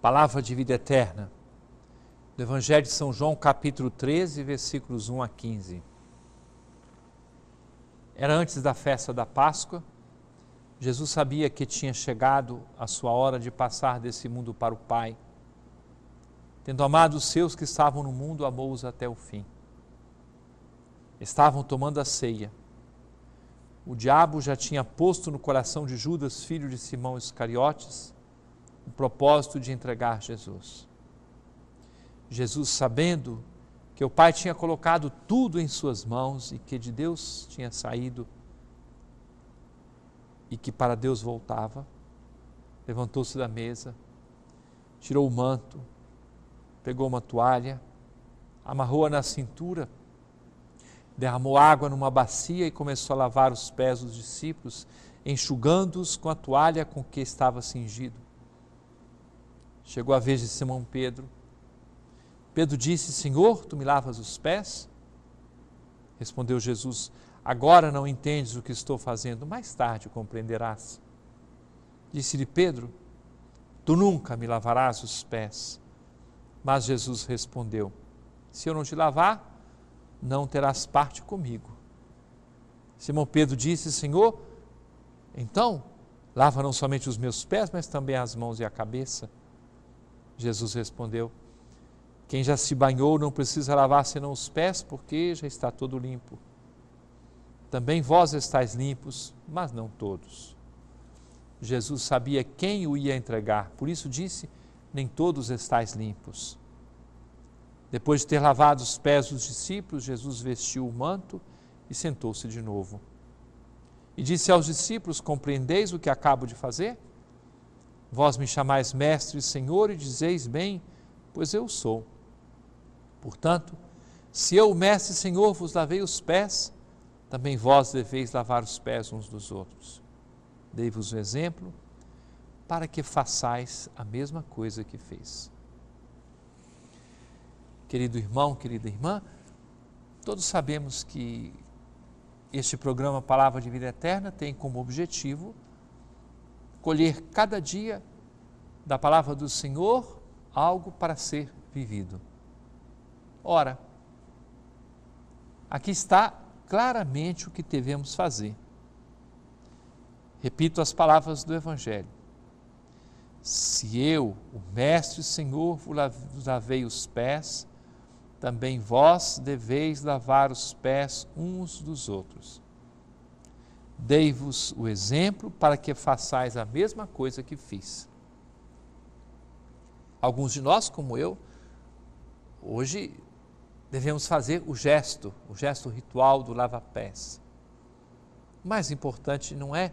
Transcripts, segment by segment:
palavra de vida eterna, do Evangelho de São João, capítulo 13, versículos 1 a 15. Era antes da festa da Páscoa, Jesus sabia que tinha chegado a sua hora de passar desse mundo para o Pai. Tendo amado os seus que estavam no mundo, amou-os até o fim. Estavam tomando a ceia. O diabo já tinha posto no coração de Judas, filho de Simão Iscariotes, o propósito de entregar Jesus. Jesus, sabendo que o Pai tinha colocado tudo em suas mãos e que de Deus tinha saído e que para Deus voltava, levantou-se da mesa, tirou o manto, pegou uma toalha, amarrou-a na cintura, derramou água numa bacia e começou a lavar os pés dos discípulos, enxugando-os com a toalha com que estava cingido. Chegou a vez de Simão Pedro. Pedro disse: Senhor, tu me lavas os pés? Respondeu Jesus: Agora não entendes o que estou fazendo, mais tarde compreenderás. Disse-lhe Pedro: Tu nunca me lavarás os pés. Mas Jesus respondeu: Se eu não te lavar, não terás parte comigo. Simão Pedro disse: Senhor, então lava não somente os meus pés, mas também as mãos e a cabeça. Jesus respondeu: Quem já se banhou não precisa lavar senão os pés, porque já está todo limpo. Também vós estáis limpos, mas não todos. Jesus sabia quem o ia entregar, por isso disse: Nem todos estáis limpos. Depois de ter lavado os pés dos discípulos, Jesus vestiu o manto e sentou-se de novo. E disse aos discípulos: Compreendeis o que acabo de fazer? Vós me chamais mestre e senhor e dizeis bem, pois eu sou. Portanto, se eu, mestre e senhor, vos lavei os pés, também vós deveis lavar os pés uns dos outros. Dei-vos um exemplo para que façais a mesma coisa que fez. Querido irmão, querida irmã, todos sabemos que este programa Palavra de Vida Eterna tem como objetivo colher cada dia da palavra do Senhor algo para ser vivido. Ora, aqui está claramente o que devemos fazer. Repito as palavras do Evangelho. Se eu, o Mestre e Senhor, vos lavei os pés, também vós deveis lavar os pés uns dos outros dei-vos o exemplo para que façais a mesma coisa que fiz. Alguns de nós, como eu, hoje devemos fazer o gesto, o gesto ritual do lava-pés. O mais importante não é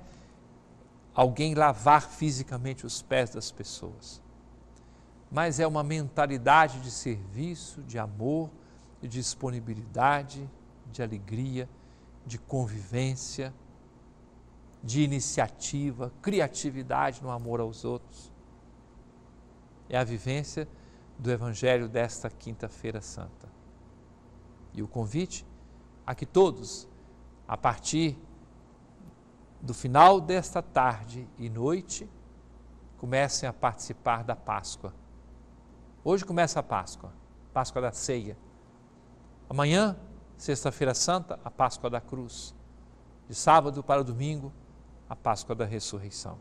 alguém lavar fisicamente os pés das pessoas, mas é uma mentalidade de serviço, de amor, de disponibilidade, de alegria, de convivência de iniciativa, criatividade no amor aos outros. É a vivência do Evangelho desta Quinta-feira Santa. E o convite a que todos, a partir do final desta tarde e noite, comecem a participar da Páscoa. Hoje começa a Páscoa, Páscoa da Ceia. Amanhã, Sexta-feira Santa, a Páscoa da Cruz. De sábado para domingo, a Páscoa da ressurreição.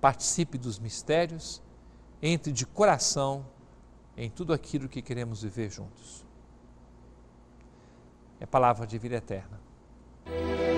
Participe dos mistérios, entre de coração em tudo aquilo que queremos viver juntos. É palavra de vida eterna.